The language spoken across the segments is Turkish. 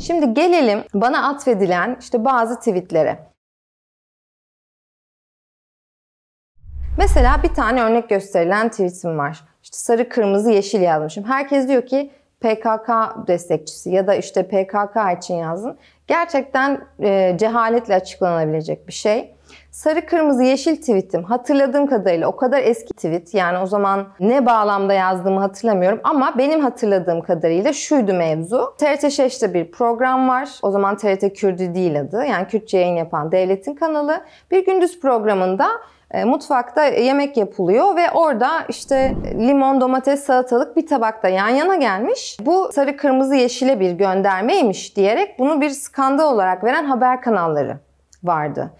Şimdi gelelim bana atfedilen işte bazı tweetlere. Mesela bir tane örnek gösterilen tweetim var. İşte sarı, kırmızı, yeşil yazmışım. Herkes diyor ki PKK destekçisi ya da işte PKK için yazın. Gerçekten e, cehaletle açıklanabilecek bir şey. Sarı, kırmızı, yeşil tweetim hatırladığım kadarıyla o kadar eski tweet. Yani o zaman ne bağlamda yazdığımı hatırlamıyorum ama benim hatırladığım kadarıyla şuydu mevzu. TRT Şeş'te bir program var. O zaman TRT Kürdü değil adı. Yani Kürtçe yayın yapan devletin kanalı. Bir gündüz programında e, mutfakta yemek yapılıyor ve orada işte limon, domates, salatalık bir tabakta yan yana gelmiş. Bu sarı, kırmızı, yeşile bir göndermeymiş diyerek bunu bir skandal olarak veren haber kanalları vardı.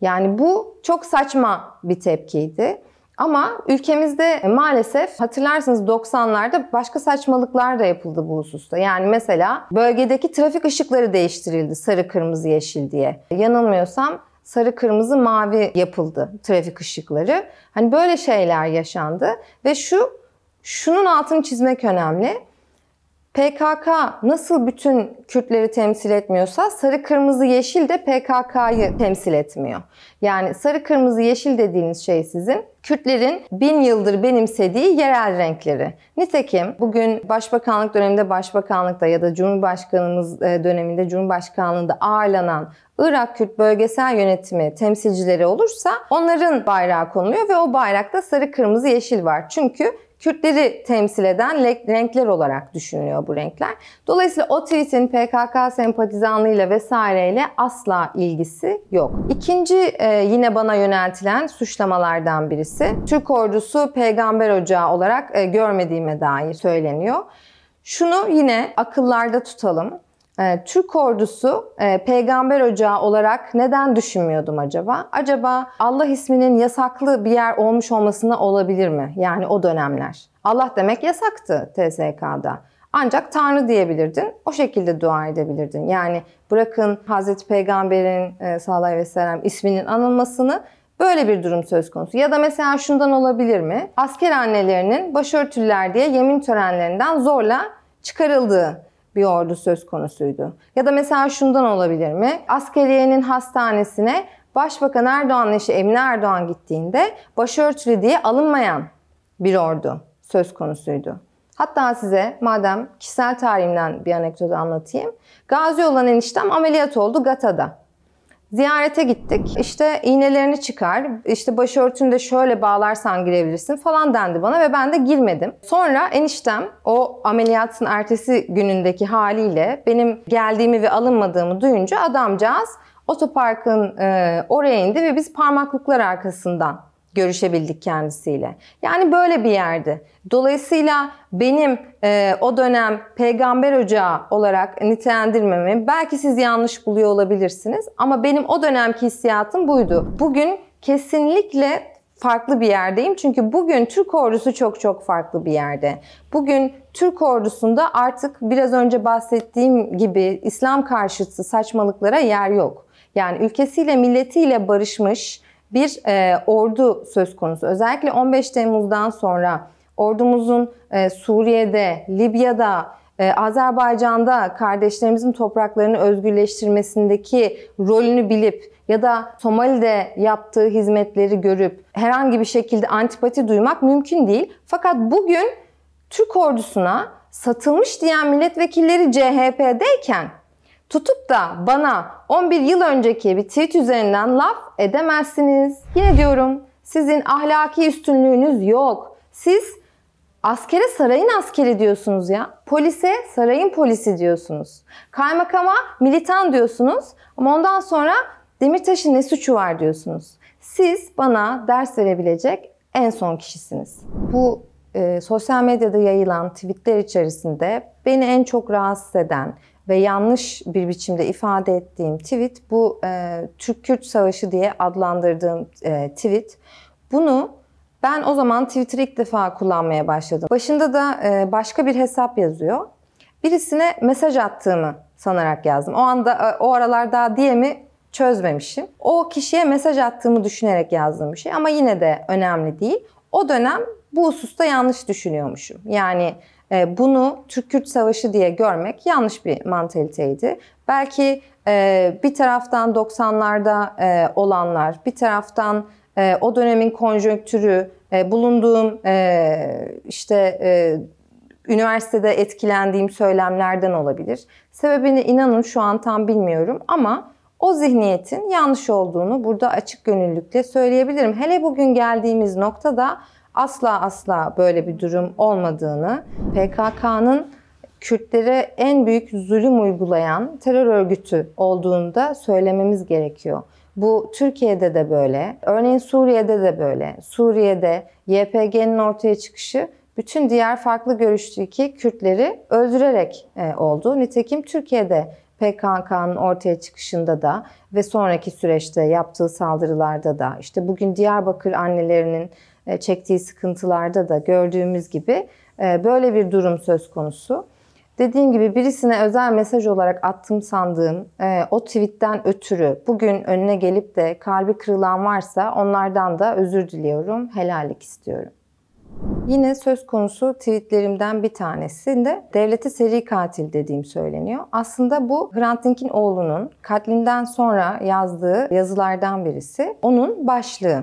Yani bu çok saçma bir tepkiydi. Ama ülkemizde maalesef hatırlarsınız 90'larda başka saçmalıklar da yapıldı bu hususta. Yani mesela bölgedeki trafik ışıkları değiştirildi sarı kırmızı yeşil diye. Yanılmıyorsam sarı kırmızı mavi yapıldı trafik ışıkları. Hani böyle şeyler yaşandı ve şu şunun altını çizmek önemli. PKK nasıl bütün Kürtleri temsil etmiyorsa sarı kırmızı yeşil de PKK'yı temsil etmiyor. Yani sarı kırmızı yeşil dediğiniz şey sizin Kürtlerin bin yıldır benimsediği yerel renkleri. Nitekim bugün başbakanlık döneminde başbakanlıkta ya da Cumhurbaşkanımız e, döneminde Cumhurbaşkanlığında ağırlanan Irak Kürt bölgesel yönetimi temsilcileri olursa onların bayrağı konuluyor ve o bayrakta sarı kırmızı yeşil var. Çünkü Kürtleri temsil eden renkler olarak düşünülüyor bu renkler. Dolayısıyla o tweet'in PKK sempatizanlığıyla vesaireyle asla ilgisi yok. İkinci e, yine bana yöneltilen suçlamalardan birisi Türk ordusu peygamber ocağı olarak e, görmediğime dair söyleniyor. Şunu yine akıllarda tutalım. Ee, Türk ordusu e, peygamber ocağı olarak neden düşünmüyordum acaba? Acaba Allah isminin yasaklı bir yer olmuş olmasına olabilir mi? Yani o dönemler. Allah demek yasaktı TSK'da. Ancak Tanrı diyebilirdin. O şekilde dua edebilirdin. Yani bırakın Hazreti Peygamber'in e, sallallahu aleyhi ve sellem isminin anılmasını Böyle bir durum söz konusu. Ya da mesela şundan olabilir mi? Asker annelerinin başörtüler diye yemin törenlerinden zorla çıkarıldığı bir ordu söz konusuydu. Ya da mesela şundan olabilir mi? Askeriyenin hastanesine Başbakan Erdoğan'ın eşi Emine Erdoğan gittiğinde başörtülü diye alınmayan bir ordu söz konusuydu. Hatta size madem kişisel tarihimden bir anekdot anlatayım. Gazi olan eniştem ameliyat oldu Gata'da. Ziyarete gittik. İşte iğnelerini çıkar. İşte başörtünü de şöyle bağlarsan girebilirsin falan dendi bana ve ben de girmedim. Sonra eniştem o ameliyatın ertesi günündeki haliyle benim geldiğimi ve alınmadığımı duyunca adamcağız otoparkın e, oraya indi ve biz parmaklıklar arkasından görüşebildik kendisiyle. Yani böyle bir yerdi. Dolayısıyla benim e, o dönem peygamber ocağı olarak nitelendirmemi belki siz yanlış buluyor olabilirsiniz ama benim o dönemki hissiyatım buydu. Bugün kesinlikle farklı bir yerdeyim. Çünkü bugün Türk ordusu çok çok farklı bir yerde. Bugün Türk ordusunda artık biraz önce bahsettiğim gibi İslam karşıtı saçmalıklara yer yok. Yani ülkesiyle milletiyle barışmış, bir e, ordu söz konusu. Özellikle 15 Temmuz'dan sonra ordumuzun e, Suriye'de, Libya'da, e, Azerbaycan'da kardeşlerimizin topraklarını özgürleştirmesindeki rolünü bilip ya da Somali'de yaptığı hizmetleri görüp herhangi bir şekilde antipati duymak mümkün değil. Fakat bugün Türk ordusuna satılmış diyen milletvekilleri CHP'deyken tutup da bana 11 yıl önceki bir tweet üzerinden laf edemezsiniz. Yine diyorum sizin ahlaki üstünlüğünüz yok. Siz askere sarayın askeri diyorsunuz ya. Polise sarayın polisi diyorsunuz. Kaymakama militan diyorsunuz. Ama ondan sonra Demirtaş'ın ne suçu var diyorsunuz. Siz bana ders verebilecek en son kişisiniz. Bu e, sosyal medyada yayılan tweetler içerisinde beni en çok rahatsız eden, ve yanlış bir biçimde ifade ettiğim tweet bu e, Türk-Kürt Savaşı diye adlandırdığım e, tweet. Bunu ben o zaman Twitter'ı ilk defa kullanmaya başladım. Başında da e, başka bir hesap yazıyor. Birisine mesaj attığımı sanarak yazdım. O anda e, o aralar daha diye mi çözmemişim. O kişiye mesaj attığımı düşünerek yazdığım bir şey ama yine de önemli değil. O dönem bu hususta yanlış düşünüyormuşum. Yani e, bunu Türk-Kürt savaşı diye görmek yanlış bir mantaliteydi. Belki e, bir taraftan 90'larda e, olanlar, bir taraftan o dönemin konjonktürü, bulunduğum işte üniversitede etkilendiğim söylemlerden olabilir. Sebebini inanın şu an tam bilmiyorum ama o zihniyetin yanlış olduğunu burada açık gönüllükle söyleyebilirim. Hele bugün geldiğimiz noktada asla asla böyle bir durum olmadığını, PKK'nın Kürtlere en büyük zulüm uygulayan terör örgütü olduğunu da söylememiz gerekiyor. Bu Türkiye'de de böyle, örneğin Suriye'de de böyle. Suriye'de YPG'nin ortaya çıkışı bütün diğer farklı görüşteki Kürtleri öldürerek e, oldu. Nitekim Türkiye'de PKK'nın ortaya çıkışında da ve sonraki süreçte yaptığı saldırılarda da işte bugün Diyarbakır annelerinin e, çektiği sıkıntılarda da gördüğümüz gibi e, böyle bir durum söz konusu. Dediğim gibi birisine özel mesaj olarak attım sandığım e, o tweetten ötürü bugün önüne gelip de kalbi kırılan varsa onlardan da özür diliyorum, helallik istiyorum. Yine söz konusu tweetlerimden bir tanesinde devlete seri katil dediğim söyleniyor. Aslında bu Hrant Dink'in oğlunun katlinden sonra yazdığı yazılardan birisi. Onun başlığı.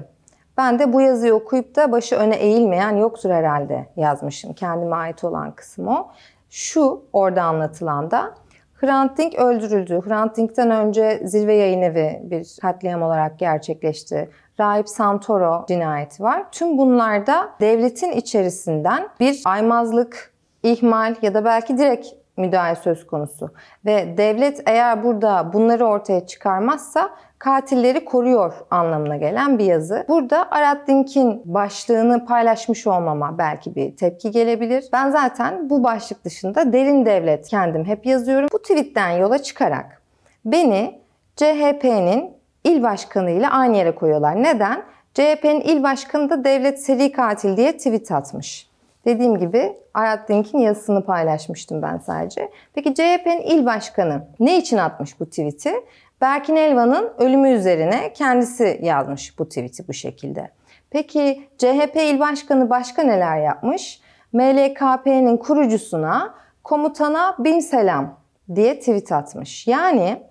Ben de bu yazıyı okuyup da başı öne eğilmeyen yoktur herhalde yazmışım. Kendime ait olan kısım o. Şu orada anlatılan da Hrant Dink öldürüldü. Hrant Dink'ten önce zirve yayın evi bir katliam olarak gerçekleşti. Raip Santoro cinayeti var. Tüm bunlarda devletin içerisinden bir aymazlık, ihmal ya da belki direkt müdahale söz konusu. Ve devlet eğer burada bunları ortaya çıkarmazsa katilleri koruyor anlamına gelen bir yazı. Burada Arat Dink'in başlığını paylaşmış olmama belki bir tepki gelebilir. Ben zaten bu başlık dışında derin devlet kendim hep yazıyorum. Bu tweetten yola çıkarak beni CHP'nin il başkanı ile aynı yere koyuyorlar. Neden? CHP'nin il başkanı da devlet seri katil diye tweet atmış. Dediğim gibi Arat Link'in yazısını paylaşmıştım ben sadece. Peki CHP'nin il başkanı ne için atmış bu tweet'i? Berkin Elvan'ın ölümü üzerine kendisi yazmış bu tweet'i bu şekilde. Peki CHP il başkanı başka neler yapmış? MLKP'nin kurucusuna, komutana bin selam diye tweet atmış. Yani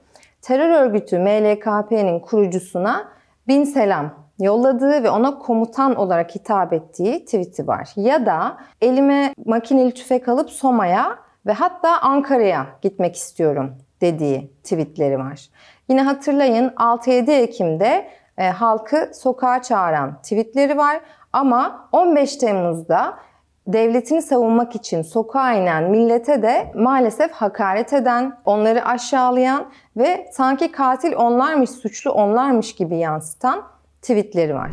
terör örgütü MLKP'nin kurucusuna bin selam yolladığı ve ona komutan olarak hitap ettiği tweet'i var. Ya da elime makineli tüfek alıp Soma'ya ve hatta Ankara'ya gitmek istiyorum dediği tweetleri var. Yine hatırlayın 6-7 Ekim'de e, halkı sokağa çağıran tweetleri var ama 15 Temmuz'da devletini savunmak için sokağa inen millete de maalesef hakaret eden, onları aşağılayan ve sanki katil onlarmış, suçlu onlarmış gibi yansıtan tweetleri var.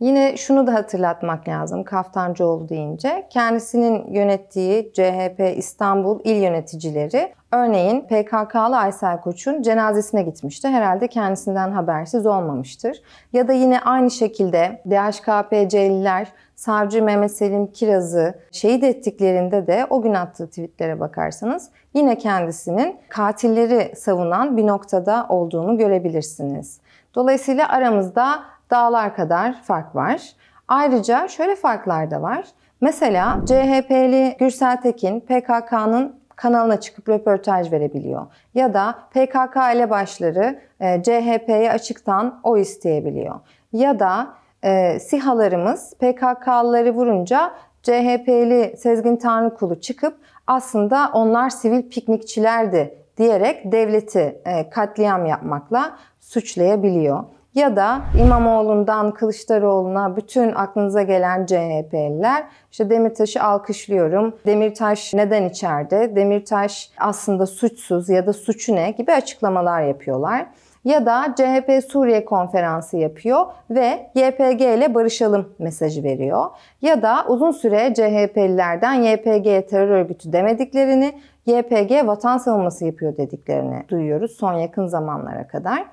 Yine şunu da hatırlatmak lazım Kaftancıoğlu deyince. Kendisinin yönettiği CHP İstanbul il yöneticileri örneğin PKK'lı Aysel Koç'un cenazesine gitmişti. Herhalde kendisinden habersiz olmamıştır. Ya da yine aynı şekilde DHKPC'liler savcı Mehmet Selim Kiraz'ı şehit ettiklerinde de o gün attığı tweetlere bakarsanız yine kendisinin katilleri savunan bir noktada olduğunu görebilirsiniz. Dolayısıyla aramızda dağlar kadar fark var. Ayrıca şöyle farklar da var. Mesela CHP'li Gürsel Tekin PKK'nın kanalına çıkıp röportaj verebiliyor. Ya da PKK ile başları e, CHP'ye açıktan o isteyebiliyor. Ya da e, SİHA'larımız PKK'lıları vurunca CHP'li Sezgin Tanrıkulu çıkıp aslında onlar sivil piknikçilerdi diyerek devleti e, katliam yapmakla suçlayabiliyor ya da İmamoğlu'ndan Kılıçdaroğlu'na bütün aklınıza gelen CHP'liler işte Demirtaş'ı alkışlıyorum. Demirtaş neden içeride? Demirtaş aslında suçsuz ya da suçu ne gibi açıklamalar yapıyorlar. Ya da CHP Suriye konferansı yapıyor ve YPG ile barışalım mesajı veriyor. Ya da uzun süre CHP'lilerden YPG terör örgütü demediklerini, YPG vatan savunması yapıyor dediklerini duyuyoruz son yakın zamanlara kadar.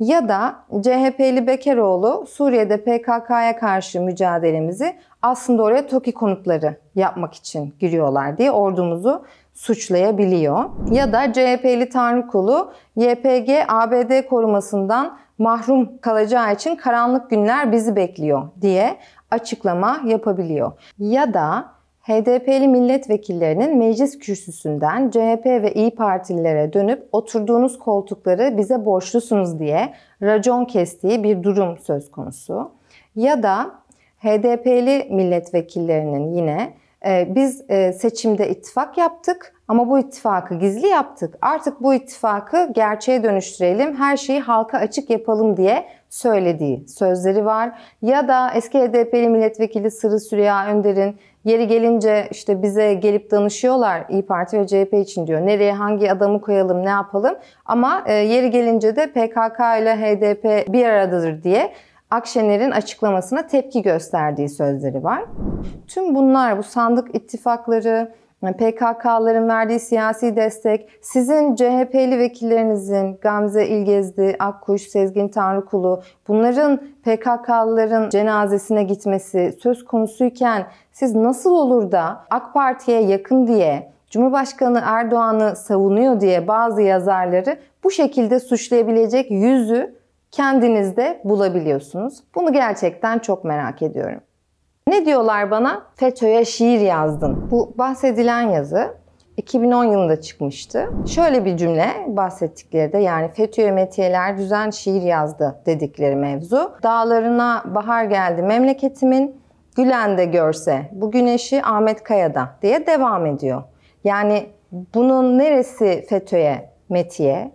Ya da CHP'li Bekeroğlu Suriye'de PKK'ya karşı mücadelemizi aslında oraya TOKİ konutları yapmak için giriyorlar diye ordumuzu suçlayabiliyor. Ya da CHP'li Tanrıkulu YPG ABD korumasından mahrum kalacağı için karanlık günler bizi bekliyor diye açıklama yapabiliyor. Ya da HDP'li milletvekillerinin meclis kürsüsünden CHP ve İyi Partililere dönüp oturduğunuz koltukları bize borçlusunuz diye racon kestiği bir durum söz konusu. Ya da HDP'li milletvekillerinin yine e, biz e, seçimde ittifak yaptık ama bu ittifakı gizli yaptık. Artık bu ittifakı gerçeğe dönüştürelim, her şeyi halka açık yapalım diye söylediği sözleri var. Ya da eski HDP'li milletvekili Sırrı Süreyya Önder'in Yeri gelince işte bize gelip danışıyorlar İyi Parti ve CHP için diyor. Nereye hangi adamı koyalım, ne yapalım? Ama e, yeri gelince de PKK ile HDP bir aradadır diye Akşener'in açıklamasına tepki gösterdiği sözleri var. Tüm bunlar bu sandık ittifakları, PKK'ların verdiği siyasi destek, sizin CHP'li vekillerinizin Gamze İlgezdi, Akkuş, Sezgin Tanrıkulu bunların PKK'lıların cenazesine gitmesi söz konusuyken siz nasıl olur da AK Parti'ye yakın diye Cumhurbaşkanı Erdoğan'ı savunuyor diye bazı yazarları bu şekilde suçlayabilecek yüzü kendinizde bulabiliyorsunuz. Bunu gerçekten çok merak ediyorum. Ne diyorlar bana? FETÖ'ye şiir yazdın. Bu bahsedilen yazı 2010 yılında çıkmıştı. Şöyle bir cümle bahsettikleri de yani FETÖ'ye metiyeler düzen şiir yazdı dedikleri mevzu. Dağlarına bahar geldi memleketimin, Gülen de görse bu güneşi Ahmet Kaya'da diye devam ediyor. Yani bunun neresi FETÖ'ye metiye?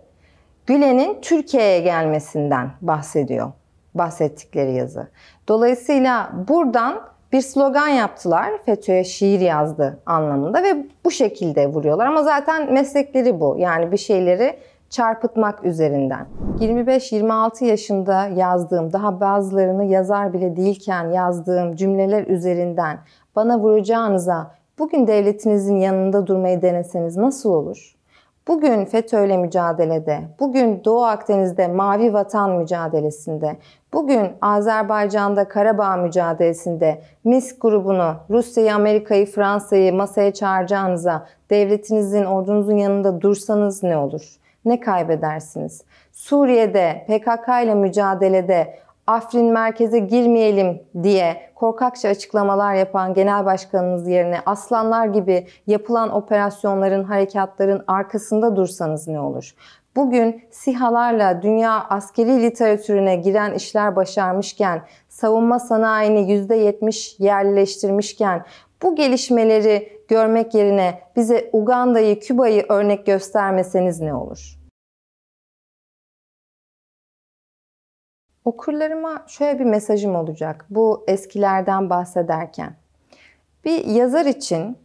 Gülen'in Türkiye'ye gelmesinden bahsediyor bahsettikleri yazı. Dolayısıyla buradan bir slogan yaptılar. FETÖ'ye şiir yazdı anlamında ve bu şekilde vuruyorlar. Ama zaten meslekleri bu. Yani bir şeyleri çarpıtmak üzerinden. 25-26 yaşında yazdığım, daha bazılarını yazar bile değilken yazdığım cümleler üzerinden bana vuracağınıza bugün devletinizin yanında durmayı deneseniz nasıl olur? Bugün FETÖ'yle mücadelede, bugün Doğu Akdeniz'de Mavi Vatan mücadelesinde, bugün Azerbaycan'da Karabağ mücadelesinde MISK grubunu, Rusya'yı, Amerika'yı, Fransa'yı masaya çağıracağınıza devletinizin, ordunuzun yanında dursanız ne olur? Ne kaybedersiniz? Suriye'de PKK ile mücadelede Afrin merkeze girmeyelim diye korkakça açıklamalar yapan genel başkanınız yerine aslanlar gibi yapılan operasyonların, harekatların arkasında dursanız ne olur? Bugün sihalarla dünya askeri literatürüne giren işler başarmışken, savunma sanayini %70 yerleştirmişken, bu gelişmeleri görmek yerine bize Uganda'yı, Küba'yı örnek göstermeseniz ne olur? Okurlarıma şöyle bir mesajım olacak bu eskilerden bahsederken. Bir yazar için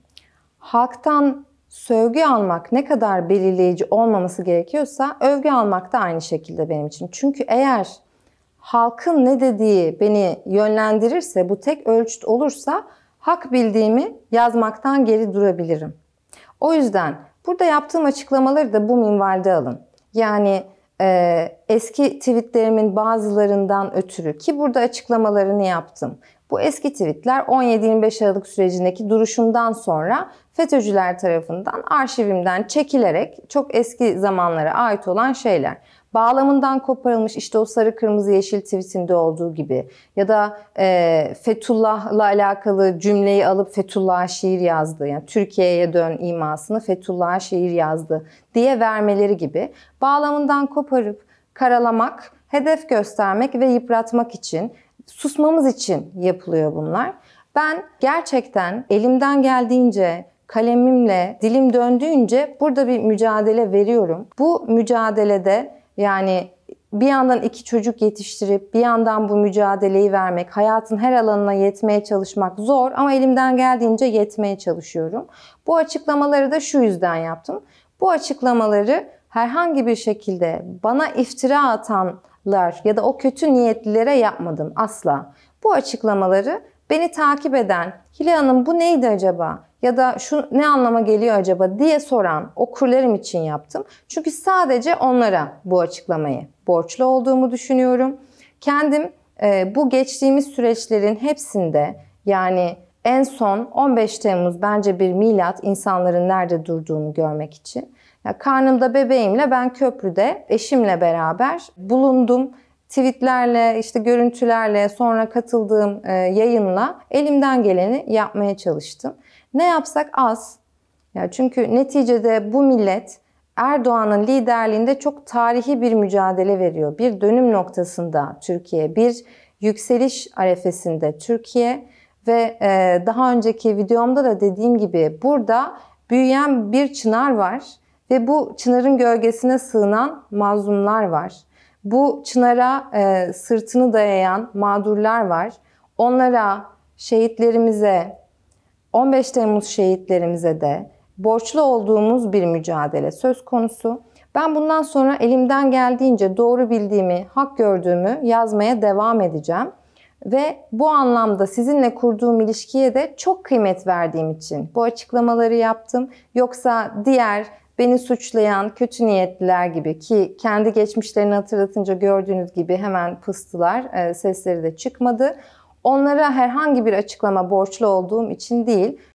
halktan sövgü almak ne kadar belirleyici olmaması gerekiyorsa övgü almak da aynı şekilde benim için. Çünkü eğer halkın ne dediği beni yönlendirirse, bu tek ölçüt olursa hak bildiğimi yazmaktan geri durabilirim. O yüzden burada yaptığım açıklamaları da bu minvalde alın. Yani e, eski tweetlerimin bazılarından ötürü ki burada açıklamalarını yaptım. Bu eski tweetler 17-25 Aralık sürecindeki duruşumdan sonra FETÖ'cüler tarafından arşivimden çekilerek çok eski zamanlara ait olan şeyler bağlamından koparılmış işte o sarı kırmızı yeşil tweetinde olduğu gibi ya da e, Fethullah'la alakalı cümleyi alıp Fethullah'a şiir yazdı. Yani Türkiye'ye dön imasını Fethullah'a şiir yazdı diye vermeleri gibi bağlamından koparıp karalamak, hedef göstermek ve yıpratmak için, susmamız için yapılıyor bunlar. Ben gerçekten elimden geldiğince kalemimle dilim döndüğünce burada bir mücadele veriyorum. Bu mücadelede yani bir yandan iki çocuk yetiştirip bir yandan bu mücadeleyi vermek, hayatın her alanına yetmeye çalışmak zor ama elimden geldiğince yetmeye çalışıyorum. Bu açıklamaları da şu yüzden yaptım. Bu açıklamaları herhangi bir şekilde bana iftira atanlar ya da o kötü niyetlilere yapmadım asla. Bu açıklamaları beni takip eden Hilal Hanım bu neydi acaba? ya da şu ne anlama geliyor acaba diye soran okurlarım için yaptım. Çünkü sadece onlara bu açıklamayı borçlu olduğumu düşünüyorum. Kendim e, bu geçtiğimiz süreçlerin hepsinde yani en son 15 Temmuz bence bir milat insanların nerede durduğunu görmek için. Ya karnımda bebeğimle ben köprüde eşimle beraber bulundum. Tweetlerle, işte görüntülerle, sonra katıldığım e, yayınla elimden geleni yapmaya çalıştım. Ne yapsak az. Ya çünkü neticede bu millet Erdoğan'ın liderliğinde çok tarihi bir mücadele veriyor. Bir dönüm noktasında Türkiye, bir yükseliş arefesinde Türkiye ve e, daha önceki videomda da dediğim gibi burada büyüyen bir çınar var ve bu çınarın gölgesine sığınan mazlumlar var. Bu çınara e, sırtını dayayan mağdurlar var. Onlara, şehitlerimize, 15 Temmuz şehitlerimize de borçlu olduğumuz bir mücadele söz konusu. Ben bundan sonra elimden geldiğince doğru bildiğimi, hak gördüğümü yazmaya devam edeceğim. Ve bu anlamda sizinle kurduğum ilişkiye de çok kıymet verdiğim için bu açıklamaları yaptım. Yoksa diğer beni suçlayan kötü niyetliler gibi ki kendi geçmişlerini hatırlatınca gördüğünüz gibi hemen pıstılar, e, sesleri de çıkmadı. Onlara herhangi bir açıklama borçlu olduğum için değil,